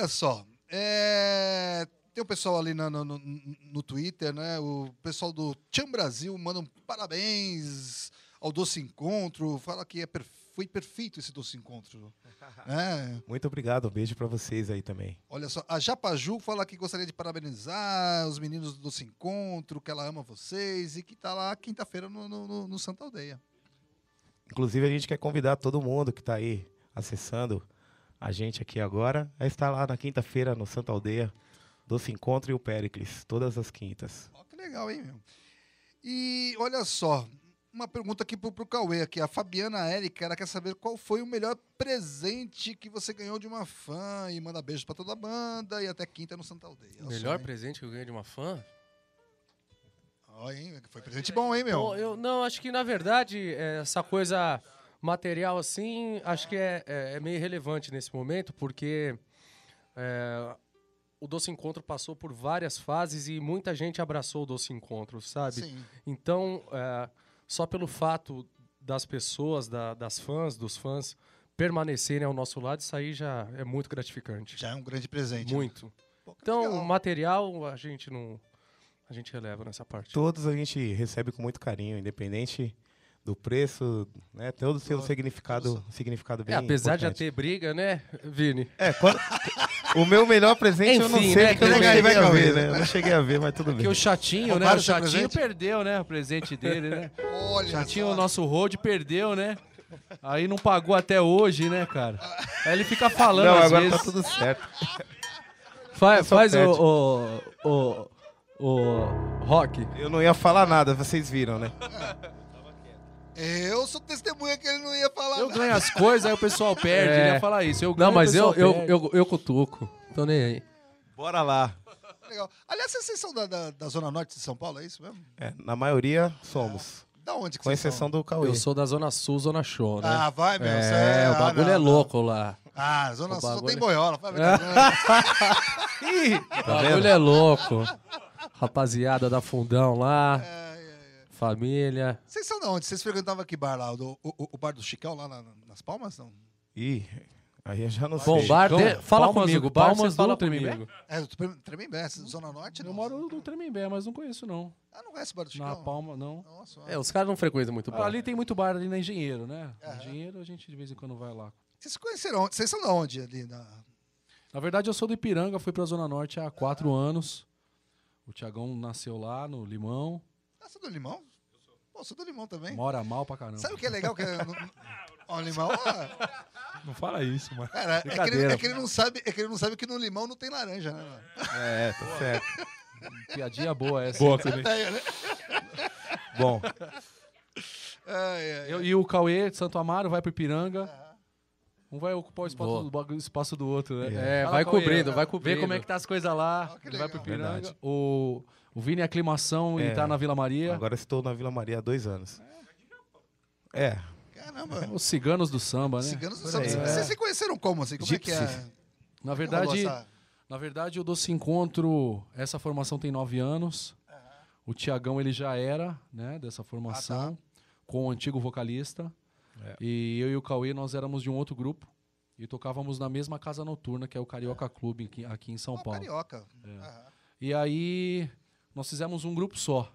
Olha só, é... tem o um pessoal ali no, no, no, Twitter, né? O pessoal do Tchan Brasil manda um parabéns ao Doce Encontro, fala que é foi perfeito esse doce encontro. É. Muito obrigado, um beijo para vocês aí também. Olha só, a Japaju fala que gostaria de parabenizar os meninos do doce encontro, que ela ama vocês e que tá lá quinta-feira no, no, no Santa Aldeia. Inclusive, a gente quer convidar todo mundo que está aí acessando a gente aqui agora é estar lá na quinta-feira no Santa Aldeia, Doce Encontro e o Péricles, todas as quintas. Oh, que legal, hein, meu? E olha só, uma pergunta aqui pro, pro Cauê aqui. A Fabiana Érica, ela quer saber qual foi o melhor presente que você ganhou de uma fã. E manda beijos para toda a banda e até quinta no Santa Aldeia. O melhor só, presente que eu ganhei de uma fã? oh, hein? Foi presente bom, hein, meu? Bom, eu, não, acho que na verdade, é, essa coisa material assim, acho que é, é, é meio relevante nesse momento, porque é, o Doce Encontro passou por várias fases e muita gente abraçou o Doce Encontro, sabe? Sim. Então, é, só pelo fato das pessoas, da, das fãs, dos fãs permanecerem ao nosso lado, isso aí já é muito gratificante. Já é um grande presente. Né? Muito. Né? então, o material a gente não a gente releva nessa parte. Todos a gente recebe com muito carinho, independente do preço, né? Todo o seu significado, significado é, bem. É, apesar importante. de já ter briga, né, Vini? É, quando... o meu melhor presente Enfim, eu não sei, né, eu não cheguei a ver, né? Eu né? não cheguei a ver, mas tudo Porque bem. Porque o chatinho, né? O chatinho presente? perdeu, né? O presente dele, né? Olha chatinho, o nosso road perdeu, né? Aí não pagou até hoje, né, cara? Aí ele fica falando não, às agora tá vezes. tá tudo certo. Faz, faz o, o, o, o rock. Eu não ia falar nada, vocês viram, né? Eu sou testemunha que ele não ia falar Eu nada. ganho as coisas, aí o pessoal perde. É. Ele né? ia falar isso. Eu ganho, não, mas eu, eu, eu, eu, cutuco. Tô nem aí. Bora lá. Legal. Aliás, vocês são da, da, da, Zona Norte de São Paulo, é isso mesmo? É, na maioria somos. É. Da onde que Com exceção são? do Cauê. Eu sou da Zona Sul, Zona Show, né? Ah, vai mesmo. É, é, o bagulho ah, é louco lá. Ah, Zona o Sul tem é- boiola. Vai é. ver. Tá o bagulho é louco. Rapaziada da Fundão lá. É família. Vocês são de onde? Vocês frequentavam que bar lá? O, o, o bar do Chicão lá na- nas Palmas? Não? Ih, aí eu já não Bom, sei. bar, de- fala Palmas comigo, do- Palmas do Tremembé? É, do Tremembé, Zona Norte? Eu não? moro no Tremembé, mas não conheço, não. Ah, não conhece o bar do Chicão? Na Palma, não. Nossa, É, os caras não frequentam muito bar. ali tem muito bar ali na Engenheiro, né? Na é. Engenheiro a gente de vez em quando vai lá. Vocês conheceram Vocês são de onde ali? Na... Na verdade, eu sou do Ipiranga, fui pra Zona Norte há quatro ah. anos. O Tiagão nasceu lá no Limão. Nasceu ah, é do Limão? Pô, sou do Limão também. Mora mal pra caramba. Sabe o que é legal? Que é... Ó, o Limão. Ó. Não fala isso, mano. Cara, é que, ele, é que, ele, não sabe, é que ele não sabe que no limão não tem laranja, né? Mano? É, tá certo. Piadinha boa essa. Boa também. Né? Bom. Ai, ai, eu, e o Cauê de Santo Amaro vai pro Ipiranga. Um vai ocupar o espaço, do, espaço do, outro, né? É, é vai cobrindo, né? vai cobrindo. Vê como é que tá as coisas lá. Oh, vai pro Ipiranga. O... O Vini é aclimação é, e tá na Vila Maria. Agora estou na Vila Maria há dois anos. É. Caramba. Os ciganos do samba, né? Ciganos do samba. Vocês é. se conheceram como assim? Como Gipsy. é que é? Na verdade, essa... na verdade, o Doce Encontro, essa formação tem nove anos. Uhum. O Tiagão, ele já era, né, dessa formação, ah, tá. com o antigo vocalista. É. E eu e o Cauê, nós éramos de um outro grupo e tocávamos na mesma casa noturna, que é o Carioca é. Clube, aqui, aqui em São ah, Paulo. Carioca. É. Uhum. E aí, nós fizemos um grupo só.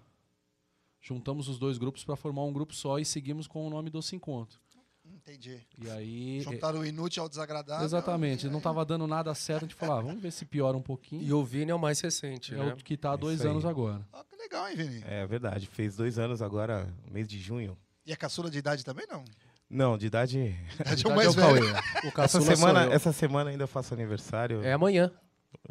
Juntamos os dois grupos para formar um grupo só e seguimos com o nome do Encontro. Entendi. E aí. É, Juntaram o inútil ao desagradável. Exatamente. Não estava dando nada certo. A gente falou, ah, vamos ver se piora um pouquinho. E o Vini é o mais recente, é né? o que está há dois anos agora. que legal, hein, Vini? É verdade. Fez dois anos agora, mês de junho. E a caçula de idade também não? Não, de idade. É de idade é o mais velho. essa, semana, essa semana ainda eu faço aniversário. É amanhã.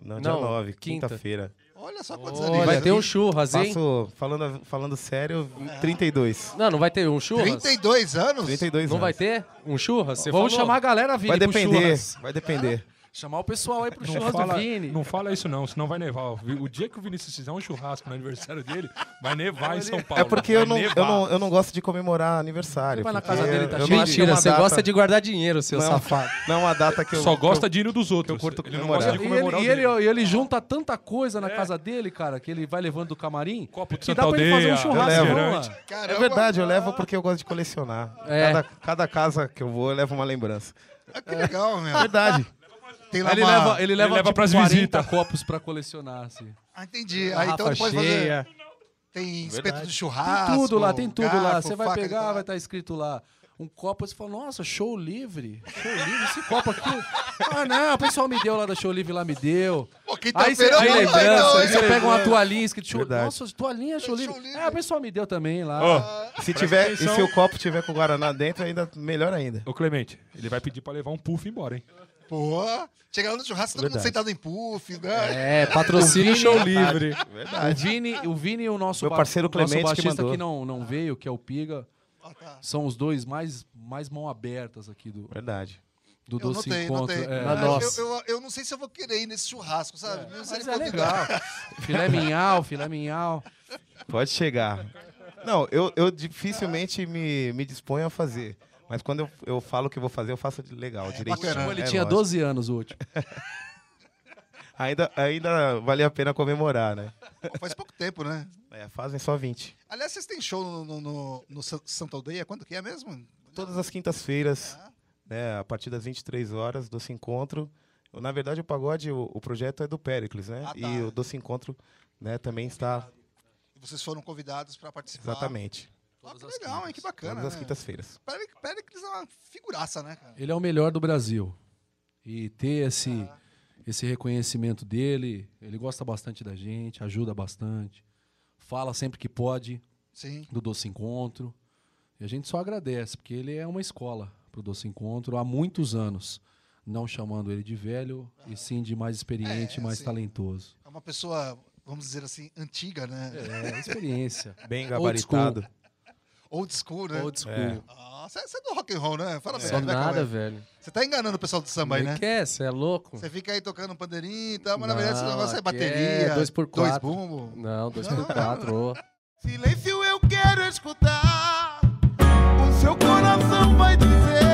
Não, dia 9, quinta-feira. Quinta Olha só quantos Olha, aninhos. Vai ter um churras, hein? Passo, falando, falando sério, 32. Não, não vai ter um churras? 32 anos? 32 anos. Não vai ter um churras? Você Vamos falou. chamar a galera, Vini, Vai pro depender, churras. vai depender. Chamar o pessoal aí pro churrasco do Vini. Não fala isso não, senão vai nevar. O dia que o Vinícius fizer um churrasco no aniversário dele, vai nevar em São Paulo. É porque eu não, eu, não, eu não gosto de comemorar aniversário. Vai na casa dele, tá cheio Mentira, você data... gosta de guardar dinheiro, seu não, é safado. Não é uma data que eu... Só gosta eu, de dinheiro dos outros. Eu curto comemorar. comemorar E ele, e ele, e ele junta tanta coisa na é. casa dele, cara, que ele vai levando do camarim. Copo de Santa dá pra ele fazer um churrasco. é verdade, eu levo porque eu gosto de colecionar. É. Cada, cada casa que eu vou, eu levo uma lembrança. Ah, que legal, meu. É verdade tem lá ele, uma... leva, ele leva, ele leva tipo, pras 40 visitas. copos para colecionar, assim. Ah, entendi. Aí, então depois cheia. Fazer... Tem espeto de churrasco. Tem tudo lá, tem tudo garfo, lá. Você vai pegar, então, vai estar né? tá escrito lá um copo, você fala, nossa, show livre. Show livre, esse copo aqui. Ah, não, o pessoal me deu lá da show livre, lá me deu. Pô, quem tá aí você, aí, lembrança, então, aí você pega uma toalhinha escrito, show, nossa, toalhinha, é show livre. É, o pessoal me deu também lá. Oh, se tiver, e se o copo tiver com o Guaraná dentro, ainda melhor ainda. Ô, Clemente, ele vai pedir pra levar um puff embora, hein? Pô, chegando no churrasco, todo mundo sentado em puff, né? É, patrocínio show livre. Verdade. O Vini, o Vini e o nosso, Meu parceiro Clemente nosso baixista que, mandou. que não, não veio, que é o Piga, ah, tá. são os dois mais, mais mão abertas aqui do... Verdade. Do eu doce notei, encontro. Notei. É. Na ah, nossa. Eu, eu, eu, não sei se eu vou querer ir nesse churrasco, sabe? É. Mas é legal. filé minhal, filé minhal. Pode chegar. Não, eu, eu dificilmente me, me disponho a fazer. Mas quando eu, eu falo que vou fazer, eu faço legal, é, direitinho. Bacana. Ele é, tinha lógico. 12 anos, o último. ainda, ainda vale a pena comemorar, né? faz pouco tempo, né? É, fazem só 20. Aliás, vocês têm show no, no, no, no Santa Aldeia? Quando que é mesmo? Todas as quintas-feiras, ah. né, a partir das 23 horas, doce encontro. Na verdade, o pagode, o, o projeto é do Pericles, né? Ah, tá. E o doce encontro né, também está... E vocês foram convidados para participar. Exatamente. Todas ah, que legal, quintas. hein? Que bacana. Todas né? as quintas-feiras. Pericles é uma figuraça, né, cara? Ele é o melhor do Brasil. E ter esse, ah. esse reconhecimento dele, ele gosta bastante da gente, ajuda bastante, fala sempre que pode Sim. do Doce Encontro. E a gente só agradece, porque ele é uma escola para o Doce Encontro há muitos anos. Não chamando ele de velho, ah. e sim de mais experiente, é, mais assim, talentoso. É uma pessoa, vamos dizer assim, antiga, né? É, experiência. Bem gabaritado. Old school, né? Old school. Você é. Ah, é. do rock and roll, né? Fala é. Né, nada, velho. Você tá enganando o pessoal do samba aí, né? que é? Você é louco? Você fica aí tocando pandeirinho e tal, mas na verdade esse negócio é, é bateria. É dois por quatro. Dois bumbo. Não, dois x 4 Silêncio eu quero escutar. O seu coração vai dizer.